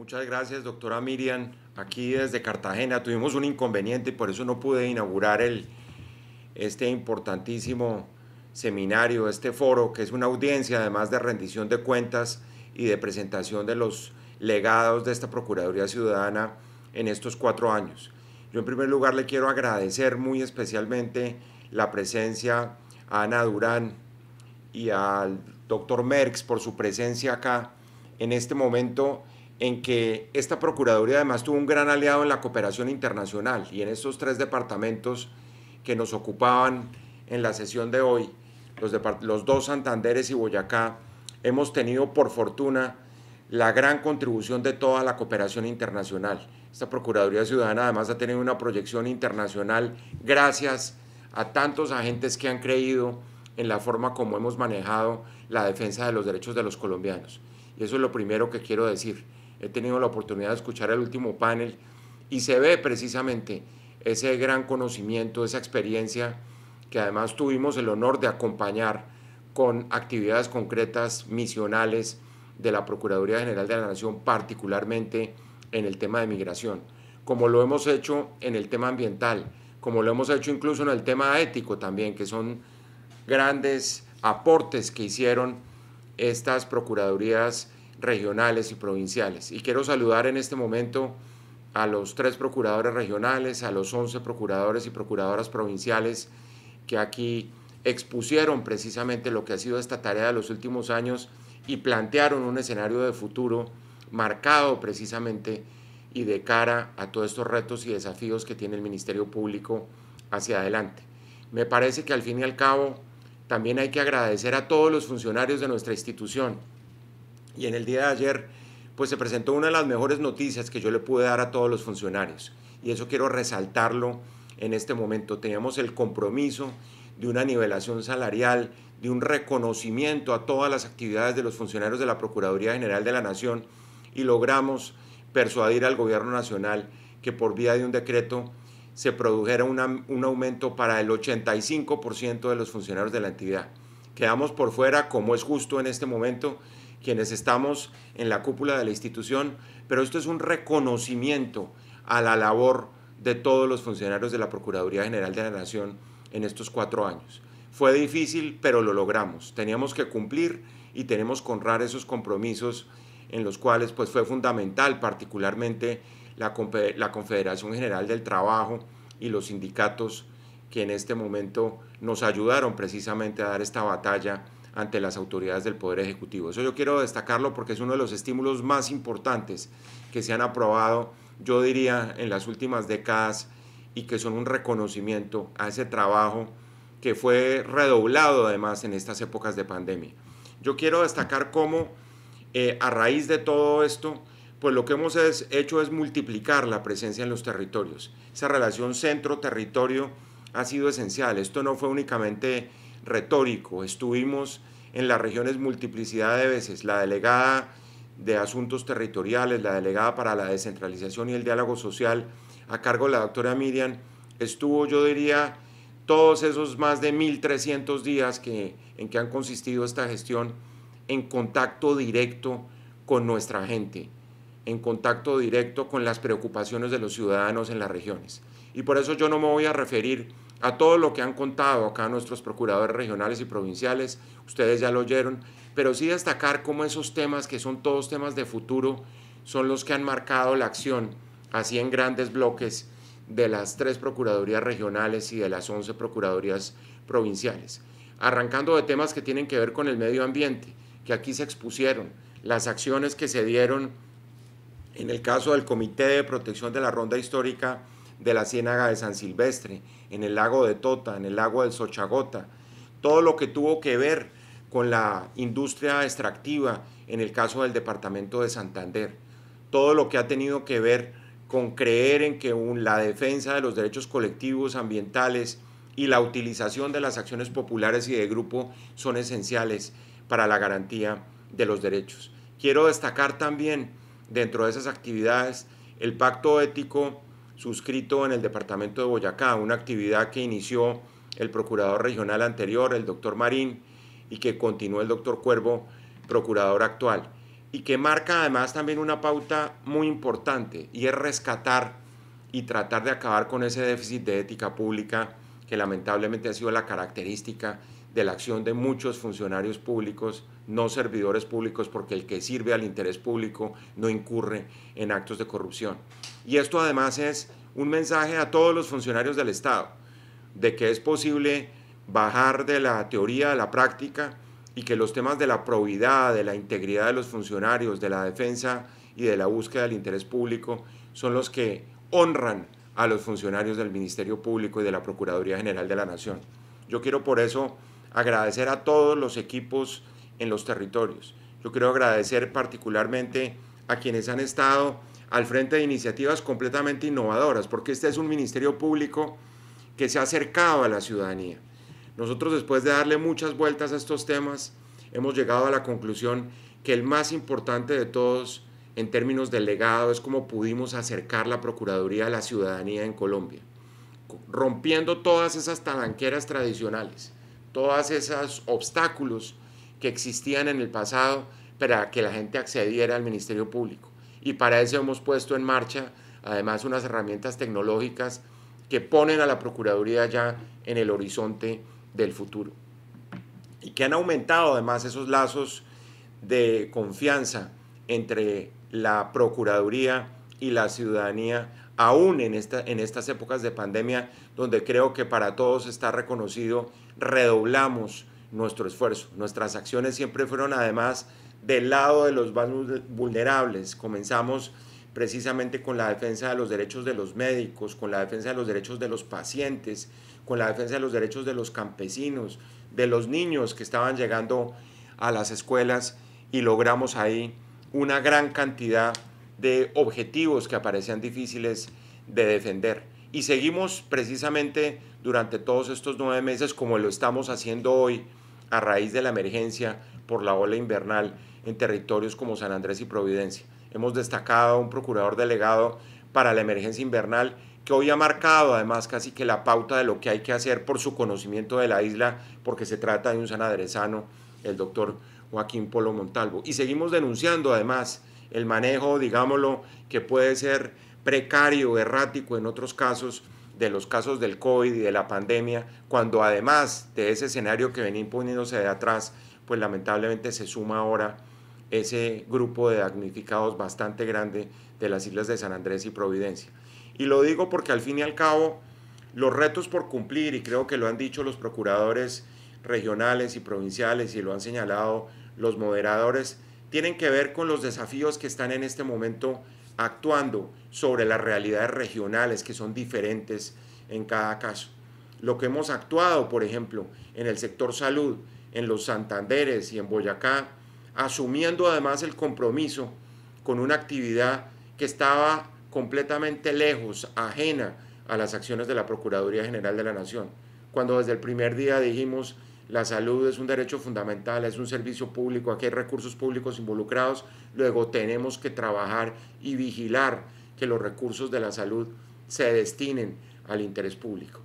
Muchas gracias, doctora Miriam. Aquí desde Cartagena tuvimos un inconveniente y por eso no pude inaugurar el, este importantísimo seminario, este foro, que es una audiencia además de rendición de cuentas y de presentación de los legados de esta Procuraduría Ciudadana en estos cuatro años. Yo en primer lugar le quiero agradecer muy especialmente la presencia a Ana Durán y al doctor Merckx por su presencia acá en este momento en que esta Procuraduría además tuvo un gran aliado en la cooperación internacional y en estos tres departamentos que nos ocupaban en la sesión de hoy, los, los dos Santanderes y Boyacá, hemos tenido por fortuna la gran contribución de toda la cooperación internacional. Esta Procuraduría Ciudadana además ha tenido una proyección internacional gracias a tantos agentes que han creído en la forma como hemos manejado la defensa de los derechos de los colombianos. Y eso es lo primero que quiero decir he tenido la oportunidad de escuchar el último panel y se ve precisamente ese gran conocimiento, esa experiencia que además tuvimos el honor de acompañar con actividades concretas, misionales de la Procuraduría General de la Nación, particularmente en el tema de migración, como lo hemos hecho en el tema ambiental, como lo hemos hecho incluso en el tema ético también, que son grandes aportes que hicieron estas Procuradurías regionales y provinciales. Y quiero saludar en este momento a los tres procuradores regionales, a los once procuradores y procuradoras provinciales que aquí expusieron precisamente lo que ha sido esta tarea de los últimos años y plantearon un escenario de futuro marcado precisamente y de cara a todos estos retos y desafíos que tiene el Ministerio Público hacia adelante. Me parece que al fin y al cabo también hay que agradecer a todos los funcionarios de nuestra institución, y en el día de ayer pues se presentó una de las mejores noticias que yo le pude dar a todos los funcionarios y eso quiero resaltarlo en este momento. Teníamos el compromiso de una nivelación salarial, de un reconocimiento a todas las actividades de los funcionarios de la Procuraduría General de la Nación y logramos persuadir al Gobierno Nacional que por vía de un decreto se produjera un aumento para el 85% de los funcionarios de la entidad. Quedamos por fuera, como es justo en este momento, quienes estamos en la cúpula de la institución, pero esto es un reconocimiento a la labor de todos los funcionarios de la Procuraduría General de la Nación en estos cuatro años. Fue difícil, pero lo logramos. Teníamos que cumplir y tenemos que honrar esos compromisos en los cuales pues, fue fundamental particularmente la, la Confederación General del Trabajo y los sindicatos que en este momento nos ayudaron precisamente a dar esta batalla ante las autoridades del Poder Ejecutivo. Eso yo quiero destacarlo porque es uno de los estímulos más importantes que se han aprobado, yo diría, en las últimas décadas y que son un reconocimiento a ese trabajo que fue redoblado además en estas épocas de pandemia. Yo quiero destacar cómo eh, a raíz de todo esto, pues lo que hemos hecho es multiplicar la presencia en los territorios. Esa relación centro-territorio ha sido esencial. Esto no fue únicamente retórico. Estuvimos en las regiones multiplicidad de veces, la delegada de Asuntos Territoriales, la delegada para la descentralización y el diálogo social, a cargo de la doctora Miriam, estuvo, yo diría, todos esos más de 1.300 días que, en que han consistido esta gestión en contacto directo con nuestra gente, en contacto directo con las preocupaciones de los ciudadanos en las regiones. Y por eso yo no me voy a referir a todo lo que han contado acá nuestros procuradores regionales y provinciales, ustedes ya lo oyeron, pero sí destacar cómo esos temas, que son todos temas de futuro, son los que han marcado la acción, así en grandes bloques, de las tres procuradurías regionales y de las once procuradurías provinciales. Arrancando de temas que tienen que ver con el medio ambiente, que aquí se expusieron, las acciones que se dieron en el caso del Comité de Protección de la Ronda Histórica, de la ciénaga de San Silvestre, en el lago de Tota, en el lago del Sochagota, todo lo que tuvo que ver con la industria extractiva en el caso del departamento de Santander, todo lo que ha tenido que ver con creer en que la defensa de los derechos colectivos ambientales y la utilización de las acciones populares y de grupo son esenciales para la garantía de los derechos. Quiero destacar también dentro de esas actividades el pacto ético suscrito en el departamento de Boyacá, una actividad que inició el procurador regional anterior, el doctor Marín, y que continuó el doctor Cuervo, procurador actual, y que marca además también una pauta muy importante, y es rescatar y tratar de acabar con ese déficit de ética pública que lamentablemente ha sido la característica de la acción de muchos funcionarios públicos, no servidores públicos, porque el que sirve al interés público no incurre en actos de corrupción. Y esto además es un mensaje a todos los funcionarios del Estado, de que es posible bajar de la teoría a la práctica y que los temas de la probidad, de la integridad de los funcionarios, de la defensa y de la búsqueda del interés público son los que honran a los funcionarios del Ministerio Público y de la Procuraduría General de la Nación. Yo quiero por eso agradecer a todos los equipos en los territorios. Yo quiero agradecer particularmente a quienes han estado al frente de iniciativas completamente innovadoras, porque este es un ministerio público que se ha acercado a la ciudadanía. Nosotros después de darle muchas vueltas a estos temas, hemos llegado a la conclusión que el más importante de todos en términos de legado es cómo pudimos acercar la Procuraduría a la ciudadanía en Colombia, rompiendo todas esas talanqueras tradicionales todos esos obstáculos que existían en el pasado para que la gente accediera al Ministerio Público. Y para eso hemos puesto en marcha además unas herramientas tecnológicas que ponen a la Procuraduría ya en el horizonte del futuro. Y que han aumentado además esos lazos de confianza entre la Procuraduría y la ciudadanía, aún en, esta, en estas épocas de pandemia, donde creo que para todos está reconocido redoblamos nuestro esfuerzo. Nuestras acciones siempre fueron además del lado de los más vulnerables. Comenzamos precisamente con la defensa de los derechos de los médicos, con la defensa de los derechos de los pacientes, con la defensa de los derechos de los campesinos, de los niños que estaban llegando a las escuelas y logramos ahí una gran cantidad de objetivos que aparecían difíciles de defender. Y seguimos precisamente durante todos estos nueve meses como lo estamos haciendo hoy a raíz de la emergencia por la ola invernal en territorios como San Andrés y Providencia. Hemos destacado a un procurador delegado para la emergencia invernal que hoy ha marcado además casi que la pauta de lo que hay que hacer por su conocimiento de la isla, porque se trata de un sanaderezano, el doctor Joaquín Polo Montalvo. Y seguimos denunciando además el manejo, digámoslo, que puede ser precario, errático en otros casos, de los casos del COVID y de la pandemia, cuando además de ese escenario que venía imponiéndose de atrás, pues lamentablemente se suma ahora ese grupo de damnificados bastante grande de las islas de San Andrés y Providencia. Y lo digo porque al fin y al cabo los retos por cumplir, y creo que lo han dicho los procuradores regionales y provinciales y lo han señalado los moderadores, tienen que ver con los desafíos que están en este momento actuando sobre las realidades regionales que son diferentes en cada caso. Lo que hemos actuado, por ejemplo, en el sector salud, en los Santanderes y en Boyacá, asumiendo además el compromiso con una actividad que estaba completamente lejos, ajena a las acciones de la Procuraduría General de la Nación. Cuando desde el primer día dijimos la salud es un derecho fundamental, es un servicio público, aquí hay recursos públicos involucrados, luego tenemos que trabajar y vigilar que los recursos de la salud se destinen al interés público.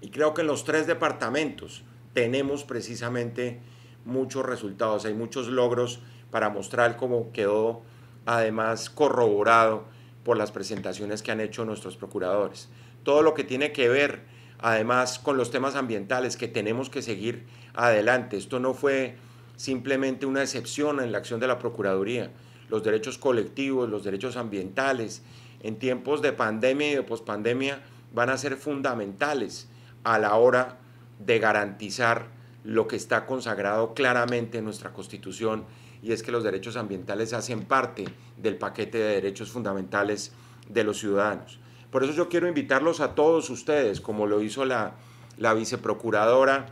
Y creo que en los tres departamentos tenemos precisamente muchos resultados, hay muchos logros para mostrar cómo quedó además corroborado por las presentaciones que han hecho nuestros procuradores. Todo lo que tiene que ver además con los temas ambientales que tenemos que seguir adelante. Esto no fue simplemente una excepción en la acción de la Procuraduría. Los derechos colectivos, los derechos ambientales, en tiempos de pandemia y de pospandemia van a ser fundamentales a la hora de garantizar lo que está consagrado claramente en nuestra Constitución y es que los derechos ambientales hacen parte del paquete de derechos fundamentales de los ciudadanos. Por eso yo quiero invitarlos a todos ustedes, como lo hizo la, la viceprocuradora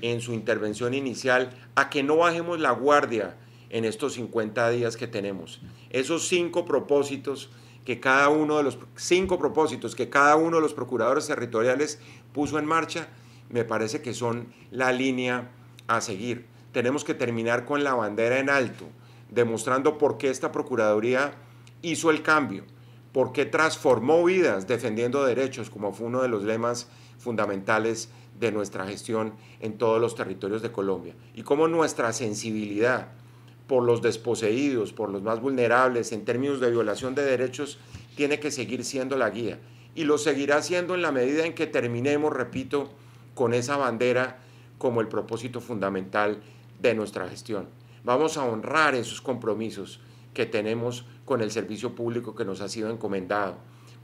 en su intervención inicial, a que no bajemos la guardia en estos 50 días que tenemos. Esos cinco propósitos que cada uno de los cinco propósitos que cada uno de los procuradores territoriales puso en marcha, me parece que son la línea a seguir. Tenemos que terminar con la bandera en alto, demostrando por qué esta Procuraduría hizo el cambio, porque transformó vidas defendiendo derechos, como fue uno de los lemas fundamentales de nuestra gestión en todos los territorios de Colombia, y cómo nuestra sensibilidad por los desposeídos, por los más vulnerables en términos de violación de derechos, tiene que seguir siendo la guía. Y lo seguirá siendo en la medida en que terminemos, repito, con esa bandera como el propósito fundamental de nuestra gestión. Vamos a honrar esos compromisos que tenemos con el servicio público que nos ha sido encomendado.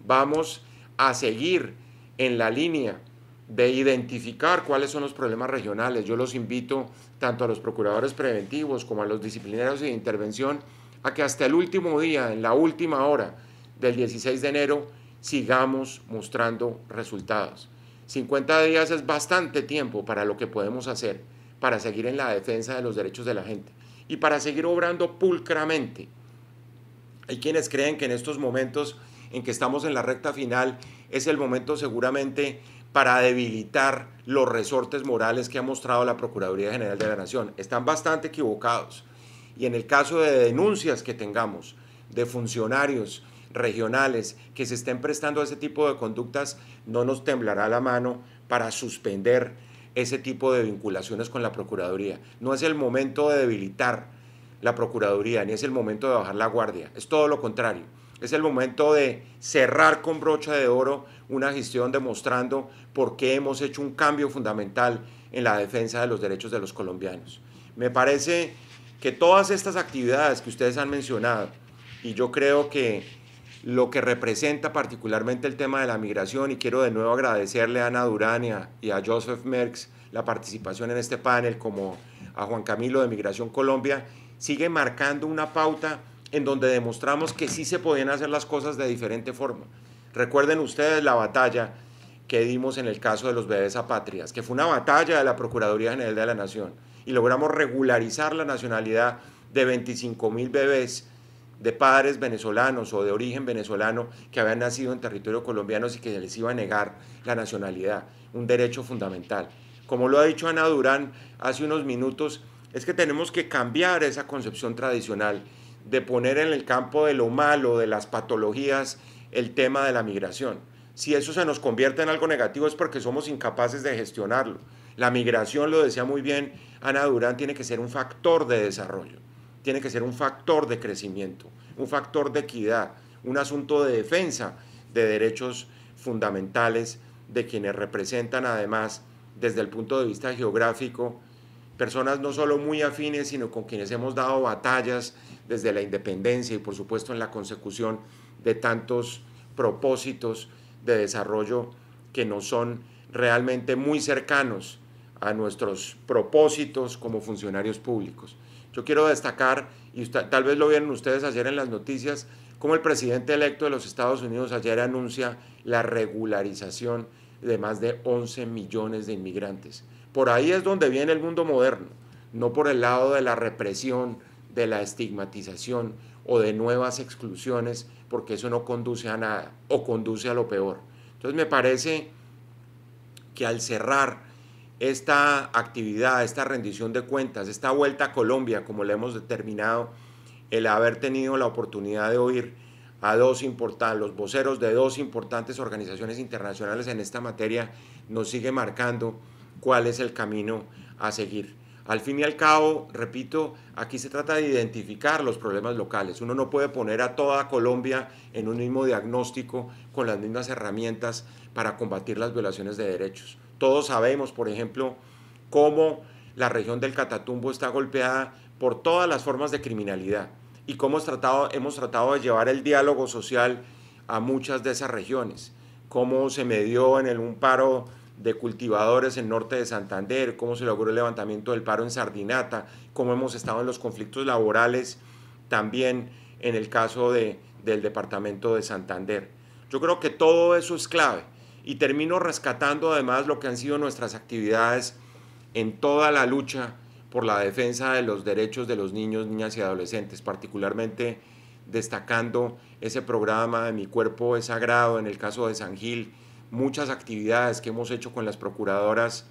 Vamos a seguir en la línea de identificar cuáles son los problemas regionales. Yo los invito tanto a los procuradores preventivos como a los disciplinarios de intervención a que hasta el último día, en la última hora del 16 de enero, sigamos mostrando resultados. 50 días es bastante tiempo para lo que podemos hacer, para seguir en la defensa de los derechos de la gente y para seguir obrando pulcramente hay quienes creen que en estos momentos en que estamos en la recta final es el momento seguramente para debilitar los resortes morales que ha mostrado la Procuraduría General de la Nación. Están bastante equivocados. Y en el caso de denuncias que tengamos de funcionarios regionales que se estén prestando a ese tipo de conductas, no nos temblará la mano para suspender ese tipo de vinculaciones con la Procuraduría. No es el momento de debilitar la Procuraduría, ni es el momento de bajar la guardia, es todo lo contrario. Es el momento de cerrar con brocha de oro una gestión demostrando por qué hemos hecho un cambio fundamental en la defensa de los derechos de los colombianos. Me parece que todas estas actividades que ustedes han mencionado, y yo creo que lo que representa particularmente el tema de la migración, y quiero de nuevo agradecerle a Ana Durania y a Joseph Merckx la participación en este panel, como a Juan Camilo de Migración Colombia, sigue marcando una pauta en donde demostramos que sí se podían hacer las cosas de diferente forma. Recuerden ustedes la batalla que dimos en el caso de los bebés apátridas, que fue una batalla de la Procuraduría General de la Nación y logramos regularizar la nacionalidad de 25 mil bebés de padres venezolanos o de origen venezolano que habían nacido en territorio colombiano y que se les iba a negar la nacionalidad, un derecho fundamental. Como lo ha dicho Ana Durán hace unos minutos, es que tenemos que cambiar esa concepción tradicional de poner en el campo de lo malo, de las patologías, el tema de la migración. Si eso se nos convierte en algo negativo es porque somos incapaces de gestionarlo. La migración, lo decía muy bien Ana Durán, tiene que ser un factor de desarrollo, tiene que ser un factor de crecimiento, un factor de equidad, un asunto de defensa de derechos fundamentales de quienes representan además desde el punto de vista geográfico personas no solo muy afines, sino con quienes hemos dado batallas desde la independencia y por supuesto en la consecución de tantos propósitos de desarrollo que no son realmente muy cercanos a nuestros propósitos como funcionarios públicos. Yo quiero destacar, y tal vez lo vieron ustedes ayer en las noticias, cómo el presidente electo de los Estados Unidos ayer anuncia la regularización de más de 11 millones de inmigrantes. Por ahí es donde viene el mundo moderno, no por el lado de la represión, de la estigmatización o de nuevas exclusiones, porque eso no conduce a nada o conduce a lo peor. Entonces me parece que al cerrar esta actividad, esta rendición de cuentas, esta vuelta a Colombia, como le hemos determinado, el haber tenido la oportunidad de oír a dos importantes, los voceros de dos importantes organizaciones internacionales en esta materia, nos sigue marcando cuál es el camino a seguir. Al fin y al cabo, repito, aquí se trata de identificar los problemas locales. Uno no puede poner a toda Colombia en un mismo diagnóstico con las mismas herramientas para combatir las violaciones de derechos. Todos sabemos, por ejemplo, cómo la región del Catatumbo está golpeada por todas las formas de criminalidad y cómo hemos tratado, hemos tratado de llevar el diálogo social a muchas de esas regiones. Cómo se medió en el, un paro de cultivadores en norte de Santander, cómo se logró el levantamiento del paro en Sardinata, cómo hemos estado en los conflictos laborales también en el caso de, del departamento de Santander. Yo creo que todo eso es clave y termino rescatando además lo que han sido nuestras actividades en toda la lucha por la defensa de los derechos de los niños, niñas y adolescentes, particularmente destacando ese programa de Mi Cuerpo es Sagrado en el caso de San Gil, muchas actividades que hemos hecho con las procuradoras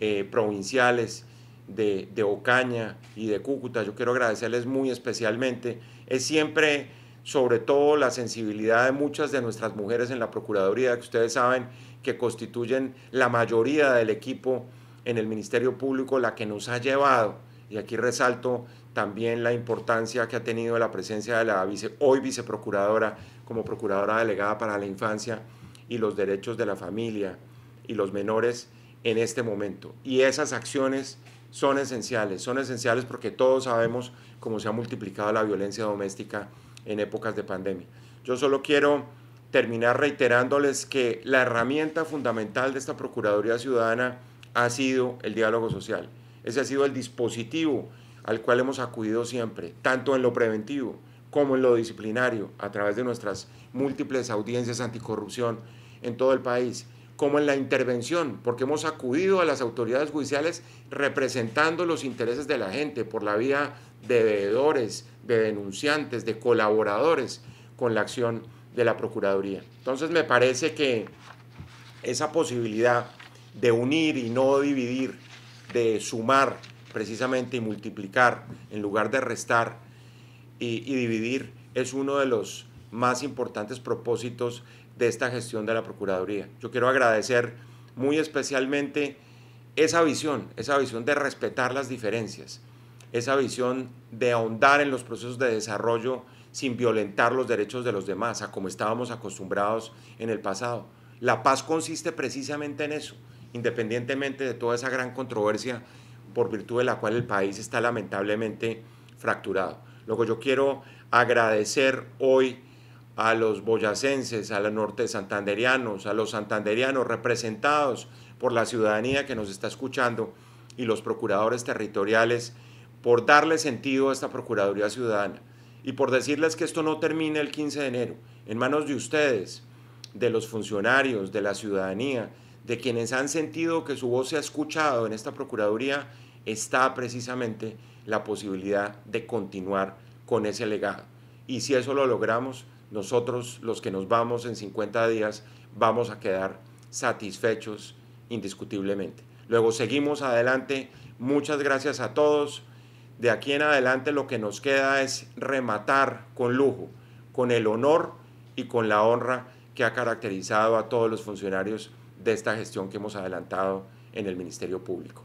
eh, provinciales de, Ocaña y de Cúcuta. Yo quiero agradecerles muy especialmente. Es siempre, sobre todo, la sensibilidad de muchas de nuestras mujeres en la Procuraduría, que ustedes saben que constituyen la mayoría del equipo en el Ministerio Público, la que nos ha llevado. Y aquí resalto también la importancia que ha tenido la presencia de la vice, hoy viceprocuradora como procuradora delegada para la infancia y los derechos de la familia y los menores en este momento. Y esas acciones son esenciales, son esenciales porque todos sabemos cómo se ha multiplicado la violencia doméstica en épocas de pandemia. Yo solo quiero terminar reiterándoles que la herramienta fundamental de esta Procuraduría Ciudadana ha sido el diálogo social. Ese ha sido el dispositivo al cual hemos acudido siempre, tanto en lo preventivo, como en lo disciplinario, a través de nuestras múltiples audiencias anticorrupción en todo el país, como en la intervención, porque hemos acudido a las autoridades judiciales representando los intereses de la gente por la vía de veedores, de denunciantes, de colaboradores con la acción de la Procuraduría. Entonces me parece que esa posibilidad de unir y no dividir, de sumar precisamente y multiplicar en lugar de restar, y, dividir es uno de los más importantes propósitos de esta gestión de la Procuraduría. Yo quiero agradecer muy especialmente esa visión, esa visión de respetar las diferencias, esa visión de ahondar en los procesos de desarrollo sin violentar los derechos de los demás, a como estábamos acostumbrados en el pasado. La paz consiste precisamente en eso, independientemente de toda esa gran controversia por virtud de la cual el país está lamentablemente fracturado. Luego yo quiero agradecer hoy a los boyacenses, a los norte santanderianos, a los santanderianos representados por la ciudadanía que nos está escuchando y los procuradores territoriales por darle sentido a esta Procuraduría Ciudadana y por decirles que esto no termina el 15 de enero, en manos de ustedes, de los funcionarios, de la ciudadanía, de quienes han sentido que su voz se ha escuchado en esta Procuraduría está precisamente la posibilidad de continuar con ese legado. Y si eso lo logramos, nosotros los que nos vamos en 50 días vamos a quedar satisfechos indiscutiblemente. Luego seguimos adelante. Muchas gracias a todos. De aquí en adelante lo que nos queda es rematar con lujo, con el honor y con la honra que ha caracterizado a todos los funcionarios de esta gestión que hemos adelantado en el Ministerio Público.